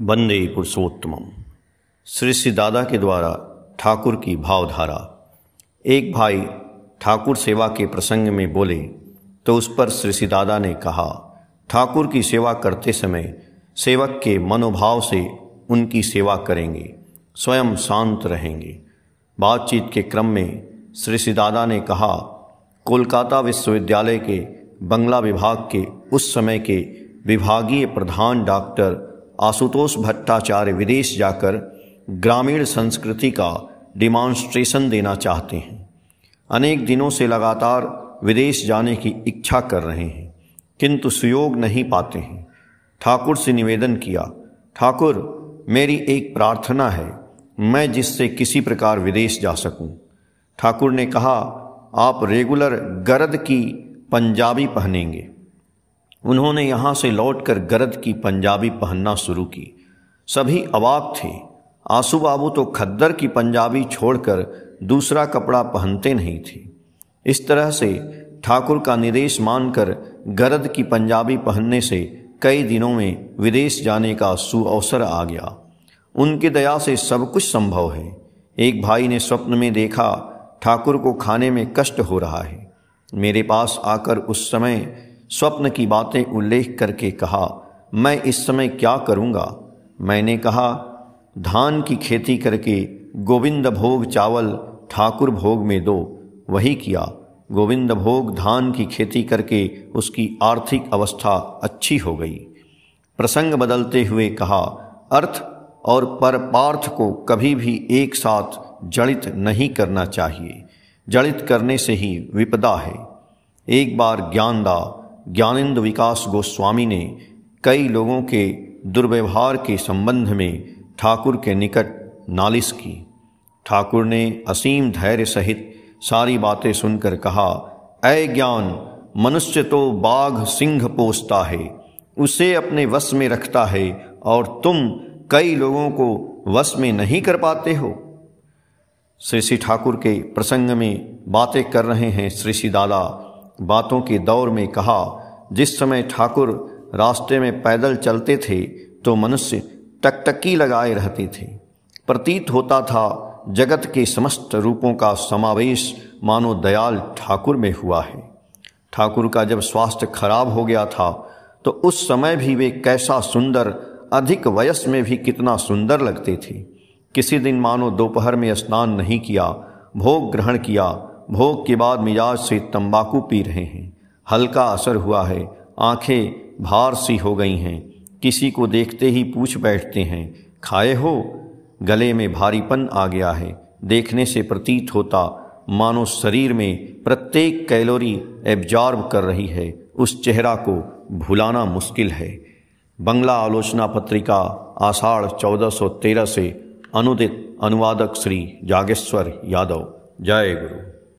वंदे पुरुषोत्तम श्री श्री दादा के द्वारा ठाकुर की भावधारा एक भाई ठाकुर सेवा के प्रसंग में बोले तो उस पर श्री श्री दादा ने कहा ठाकुर की सेवा करते समय सेवक के मनोभाव से उनकी सेवा करेंगे स्वयं शांत रहेंगे बातचीत के क्रम में श्री श्री दादा ने कहा कोलकाता विश्वविद्यालय के बंगला विभाग के उस समय के विभागीय प्रधान डॉक्टर आशुतोष भट्टाचार्य विदेश जाकर ग्रामीण संस्कृति का डिमॉन्स्ट्रेशन देना चाहते हैं अनेक दिनों से लगातार विदेश जाने की इच्छा कर रहे हैं किंतु सुयोग नहीं पाते हैं ठाकुर से निवेदन किया ठाकुर मेरी एक प्रार्थना है मैं जिससे किसी प्रकार विदेश जा सकूं। ठाकुर ने कहा आप रेगुलर गर्द की पंजाबी पहनेंगे उन्होंने यहाँ से लौटकर गरद की पंजाबी पहनना शुरू की सभी अवाक थे आंसू बाबू तो खद्दर की पंजाबी छोड़कर दूसरा कपड़ा पहनते नहीं थे इस तरह से ठाकुर का निर्देश मानकर गरद की पंजाबी पहनने से कई दिनों में विदेश जाने का सुअवसर आ गया उनकी दया से सब कुछ संभव है एक भाई ने स्वप्न में देखा ठाकुर को खाने में कष्ट हो रहा है मेरे पास आकर उस समय स्वप्न की बातें उल्लेख करके कहा मैं इस समय क्या करूँगा मैंने कहा धान की खेती करके गोविंद भोग चावल ठाकुर भोग में दो वही किया गोविंद भोग धान की खेती करके उसकी आर्थिक अवस्था अच्छी हो गई प्रसंग बदलते हुए कहा अर्थ और परपार्थ को कभी भी एक साथ जड़ित नहीं करना चाहिए जड़ित करने से ही विपदा है एक बार ज्ञान दा ज्ञानेंद्र विकास गोस्वामी ने कई लोगों के दुर्व्यवहार के संबंध में ठाकुर के निकट नालिश की ठाकुर ने असीम धैर्य सहित सारी बातें सुनकर कहा अय ज्ञान मनुष्य तो बाघ सिंह पोसता है उसे अपने वश में रखता है और तुम कई लोगों को वश में नहीं कर पाते हो श्री श्री ठाकुर के प्रसंग में बातें कर रहे हैं श्री श्री दादा बातों के दौर में कहा जिस समय ठाकुर रास्ते में पैदल चलते थे तो मनुष्य टकटकी लगाए रहते थे प्रतीत होता था जगत के समस्त रूपों का समावेश मानो दयाल ठाकुर में हुआ है ठाकुर का जब स्वास्थ्य खराब हो गया था तो उस समय भी वे कैसा सुंदर अधिक वयस में भी कितना सुंदर लगते थे किसी दिन मानो दोपहर में स्नान नहीं किया भोग ग्रहण किया भोग के बाद मिजाज से तंबाकू पी रहे हैं हल्का असर हुआ है आंखें भार सी हो गई हैं किसी को देखते ही पूछ बैठते हैं खाए हो गले में भारीपन आ गया है देखने से प्रतीत होता मानो शरीर में प्रत्येक कैलोरी एब्जॉर्ब कर रही है उस चेहरा को भुलाना मुश्किल है बंगला आलोचना पत्रिका आषाढ़ चौदह से अनुदित अनुवादक श्री जागेश्वर यादव जय गुरु